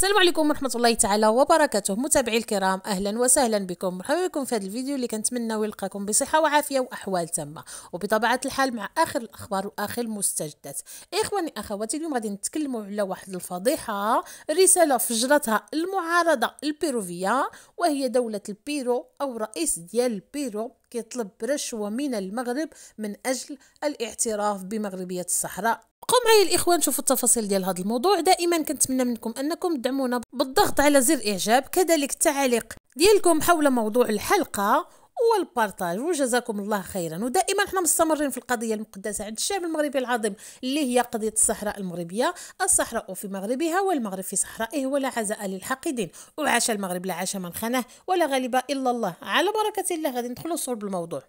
السلام عليكم ورحمه الله تعالى وبركاته متابعي الكرام اهلا وسهلا بكم مرحبا بكم في هذا الفيديو اللي كنتمنى يلقاكم بصحه وعافيه واحوال تامه وبطبيعه الحال مع اخر الاخبار واخر المستجدات اخواني اخواتي اليوم غادي نتكلموا على واحد الفضيحه رساله فجرتها المعارضه البيروفيه وهي دوله البيرو او رئيس ديال البيرو كيطلب رشوة من المغرب من أجل الاعتراف بمغربية الصحراء بقوا معايا الاخوان شوفوا التفاصيل ديال هذا الموضوع دائما كنتمنى منكم انكم تدعمونا بالضغط على زر اعجاب كذلك التعليق ديالكم حول موضوع الحلقه والبارتاج وجزاكم الله خيرا ودائما احنا مستمرين في القضيه المقدسه عند الشعب المغربي العظيم اللي هي قضيه الصحراء المغربيه الصحراء في مغربها والمغرب في صحرائه ولا عزاء للحاقدين وعاش المغرب لا عاش من خانه ولا غالب الا الله على بركه الله غادي ندخلوا صلب الموضوع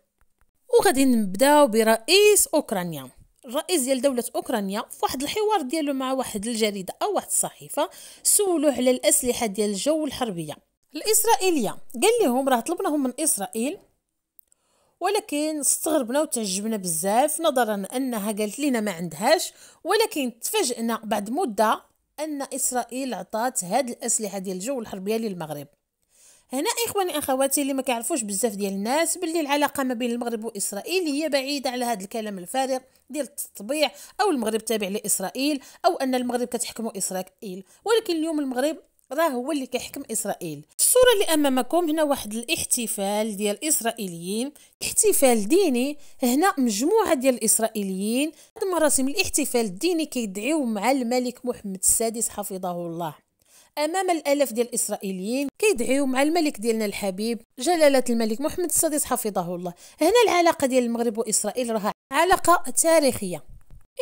وغادي نبداو برئيس اوكرانيا الرئيس ديال دولة أوكرانيا في واحد الحوار ديالو مع واحد الجريدة أو واحد الصحيفة سولوه على الأسلحة ديال الجو الحربية الاسرائيليه قال لهم راه طلبناهم من اسرائيل ولكن استغربنا وتعجبنا بزاف نظرا انها قالت لنا ما عندهاش ولكن تفاجئنا بعد مده ان اسرائيل عطات هاد الاسلحه ديال الجو الحربيه للمغرب هنا اخواني اخواتي اللي ما كعرفوش بزاف ديال الناس باللي العلاقه ما بين المغرب واسرائيل هي بعيده على هذا الكلام الفارغ ديال التطبيع او المغرب تابع لاسرائيل او ان المغرب كتحكمه اسرائيل ولكن اليوم المغرب راه هو اللي كيحكم اسرائيل الصورة اللي أمامكم هنا واحد الاحتفال ديال الإسرائيليين احتفال ديني هنا مجموعة ديال الإسرائيليين هاد مراسم الاحتفال الديني كيدعيو مع الملك محمد السادس حفظه الله امام الالاف ديال الاسرائيليين كيدعيو مع الملك ديالنا الحبيب جلاله الملك محمد السادس حفظه الله هنا العلاقه ديال المغرب واسرائيل راها علاقه تاريخيه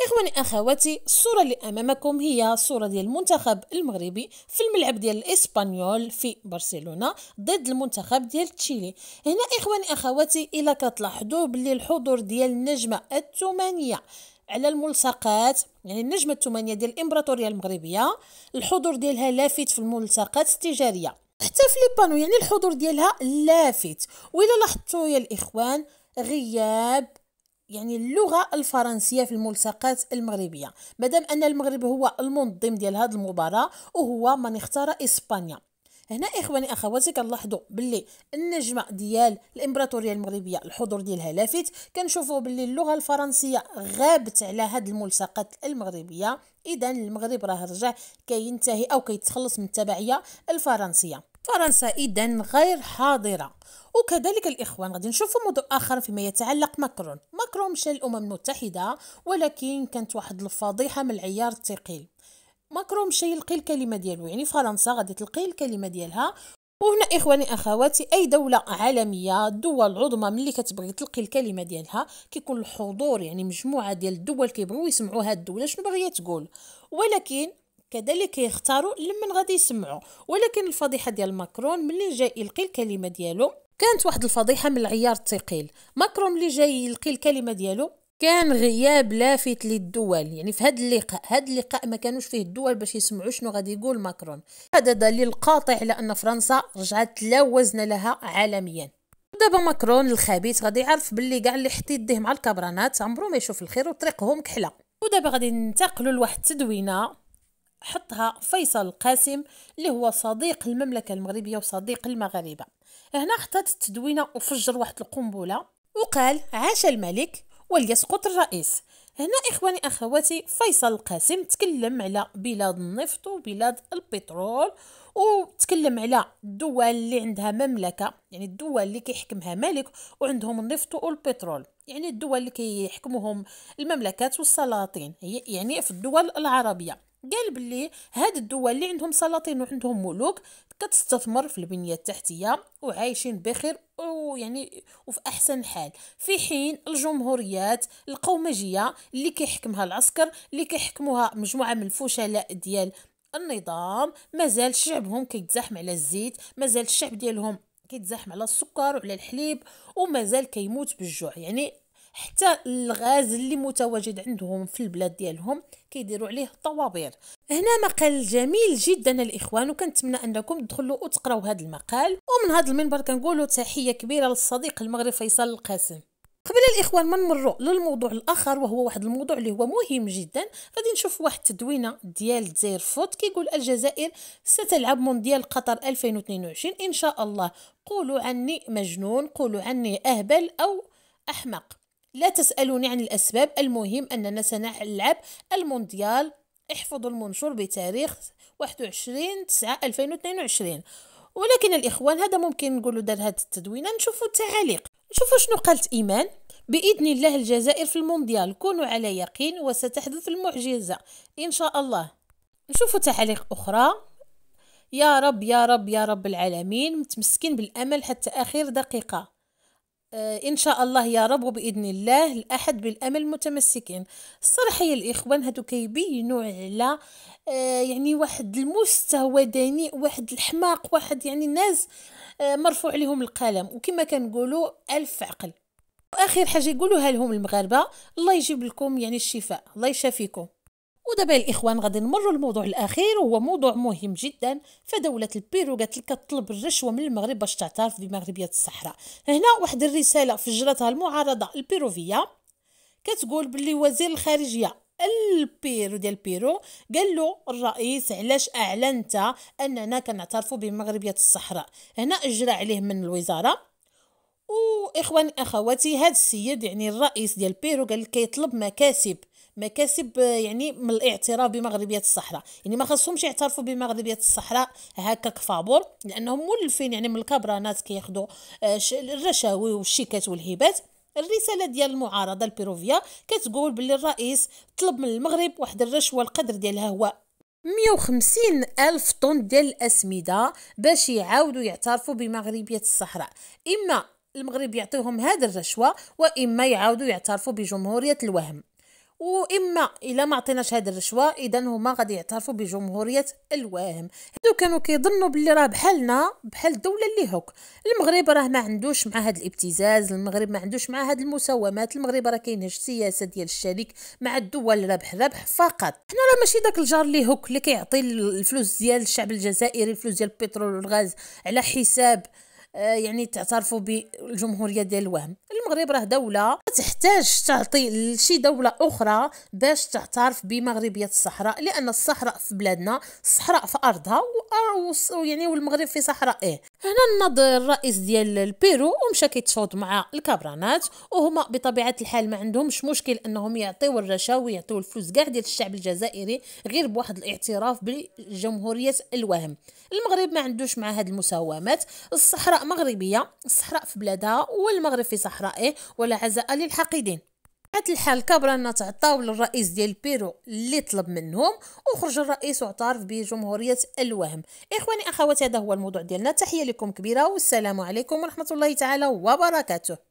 اخواني اخواتي الصوره اللي امامكم هي صوره ديال المنتخب المغربي في الملعب ديال الاسبانيول في برشلونه ضد المنتخب ديال تشيلي هنا اخواني اخواتي الا كتلاحظوا باللي الحضور ديال النجمه الثمانيه على الملصقات يعني النجمه الثمانيه ديال الامبراطوريه المغربيه الحضور ديالها لافت في الملصقات التجاريه حتى في ليبانو يعني الحضور ديالها لافت والا لاحظتوا يا الاخوان غياب يعني اللغة الفرنسية في الملصقات المغربية مادام أن المغرب هو المنظم ديال هذه المباراة وهو من اختار إسبانيا هنا اخواني اخواتي كنلاحظوا باللي النجمه ديال الامبراطوريه المغربيه الحضور ديالها لافت كنشوفوا باللي اللغه الفرنسيه غابت على هاد الملصقات المغربيه اذا المغرب راه رجع كينتهي او كيتخلص من التبعيه الفرنسيه فرنسا إذا غير حاضرة وكذلك الإخوان غادي نشوفوا موضوع آخر فيما يتعلق ماكرون ماكرون مشى للأمم المتحدة ولكن كانت واحد الفضيحة من العيار الثقيل ماكرون مشى يلقي الكلمة ديالو يعني فرنسا غادي تلقي الكلمة ديالها وهنا اخواني اخواتي اي دوله عالميه الدول العظمى ملي كتبغي تلقي الكلمه ديالها كيكون الحضور يعني مجموعه ديال الدول كيبغيو يسمعوا هاد الدوله شنو باغيه تقول ولكن كذلك يختاروا لمن غادي يسمعوا ولكن الفضيحه ديال ماكرون ملي جا يلقي الكلمه ديالو كانت واحد الفضيحه من العيار الثقيل ماكرون ملي جاي يلقي الكلمه ديالو كان غياب لافت للدول يعني في هذا اللقاء هذا اللقاء ما كانوش فيه الدول باش يسمعوا شنو غادي يقول ماكرون هذا دليل قاطع على ان فرنسا رجعت لا وزن لها عالميا دابا ماكرون الخبيث غادي يعرف باللي كاع اللي حط يديه مع الكبرانات عمرو ما يشوف الخير وطريقهم كحله ودابا غادي ننتقلوا لواحد التدوينه حطها فيصل القاسم اللي هو صديق المملكة المغربية وصديق المغاربة هنا احتاط التدوينة وفجر واحد القنبلة وقال عاش الملك وليسقط الرئيس هنا إخواني أخواتي فيصل القاسم تكلم على بلاد النفط وبلاد البترول وتكلم على الدول اللي عندها مملكة يعني الدول اللي كيحكمها ملك وعندهم النفط والبترول يعني الدول اللي كيحكموهم المملكات والسلاطين يعني في الدول العربية قال بلي هاد الدول اللي عندهم سلاطين وعندهم ملوك كتستثمر في البنيه التحتيه وعايشين بخير ويعني وفي احسن حال في حين الجمهوريات القومجيه اللي كيحكمها العسكر اللي كيحكموها مجموعه من الفشلاء ديال النظام مازال شعبهم كيتزاحم على الزيت مازال الشعب ديالهم كيتزاحم على السكر وعلى الحليب ومازال كيموت بالجوع يعني حتى الغاز اللي متواجد عندهم في البلاد ديالهم كيديروا عليه طوابير هنا مقال جميل جدا الاخوان وكنتمنى انكم تدخلوا وتقراو هذا المقال ومن هذا المنبر كنقولوا تحيه كبيره للصديق المغرب فيصل القاسم قبل الاخوان ما نمروا للموضوع الاخر وهو واحد الموضوع اللي هو مهم جدا غادي نشوف واحد التدوينه ديال الجزائر فوت كيقول الجزائر ستلعب مونديال قطر 2022 ان شاء الله قولوا عني مجنون قولوا عني اهبل او احمق لا تسألوني عن الأسباب المهم أننا سنلعب المونديال احفظوا المنشور بتاريخ 21 تسعة 2022 ولكن الإخوان هذا ممكن نقولوا دار هذه التدوينة نشوفوا التعاليق نشوفوا شنو قالت إيمان بإذن الله الجزائر في المونديال كونوا على يقين وستحدث المعجزة إن شاء الله نشوفوا تعاليق أخرى يا رب يا رب يا رب العالمين متمسكين بالأمل حتى آخر دقيقة آه، إن شاء الله يا رب وبإذن الله الأحد بالأمل متمسكين الصراحة يا الإخوان هادو كيبينوا على آه، يعني واحد المستوى دنيء واحد الحماق واحد يعني الناس آه، مرفوع لهم القلم وكما كنقولوا ألف عقل واخر حاجه يقولوها لهم المغاربه الله يجيب لكم يعني الشفاء الله يشافيكم ودابا الإخوان غادي نمروا الموضوع الأخير وهو موضوع مهم جدا فدولة البيرو قالت لك تطلب الرشوة من المغرب باش تعترف بمغربية الصحراء هنا واحد الرسالة فجرتها المعارضة البيروفية كتقول باللي وزير الخارجية البيرو ديال بيرو قال له الرئيس علاش اعلنت اننا كنعترفوا بمغربيه الصحراء هنا اجرى عليه من الوزاره واخواني اخواتي هاد السيد يعني الرئيس ديال بيرو قال كيطلب مكاسب مكاسب آه، يعني من الاعتراف بمغربيه الصحراء يعني ما خصهمش يعترفوا بمغربيه الصحراء هكاك فابور لانهم مولفين يعني من الكبره ناس كياخذوا آه، الرشاوي والشيكات والهبات الرساله ديال المعارضه البيروفيا كتقول باللي الرئيس طلب من المغرب واحد الرشوه القدر ديالها هو 150 ألف طن ديال الأسمدة باش يعاودوا يعترفوا بمغربية الصحراء إما المغرب يعطيهم هذه الرشوة وإما يعاودوا يعترفوا بجمهورية الوهم واما الا ما عطيناش هاد الرشوه اذا هما غادي يعترفوا بجمهوريه الوهم هادو كانوا كيظنوا باللي راه بحالنا بحال الدوله اللي هوك المغرب راه ما عندوش مع هاد الابتزاز المغرب ما عندوش مع هاد المساومات المغرب راه كينهج السياسه ديال الشريك مع الدول ربح ربح فقط حنا راه ماشي داك الجار اللي هوك اللي كيعطي الفلوس ديال الشعب الجزائري الفلوس ديال البترول والغاز على حساب آه، يعني تعترفوا بالجمهوريه ديال الوهم المغرب راه دوله تحتاج تعطي لشي دوله اخرى باش تعترف بمغربيه الصحراء لان الصحراء في بلادنا الصحراء في ارضها ويعني آه، والمغرب في صحرائه إيه. هنا نض الرئيس ديال البيرو ومشى كيتفاوض مع الكبرانات وهما بطبيعه الحال ما عندهمش مشكل انهم يعطيو الرشاوي يعطيو الفلوس كاع ديال الشعب الجزائري غير بواحد الاعتراف بجمهوريه الوهم المغرب ما عندوش مع هاد المساومات الصحراء مغربيه الصحراء في بلادها والمغرب في صحراء إيه، ولا عزاء للحاقدين حيت الحال كبر ان تعطاو للرئيس ديال بيرو اللي طلب منهم وخرج الرئيس واعترف بجمهوريه الوهم اخواني اخواتي هذا هو الموضوع ديالنا تحيه لكم كبيره والسلام عليكم ورحمه الله تعالى وبركاته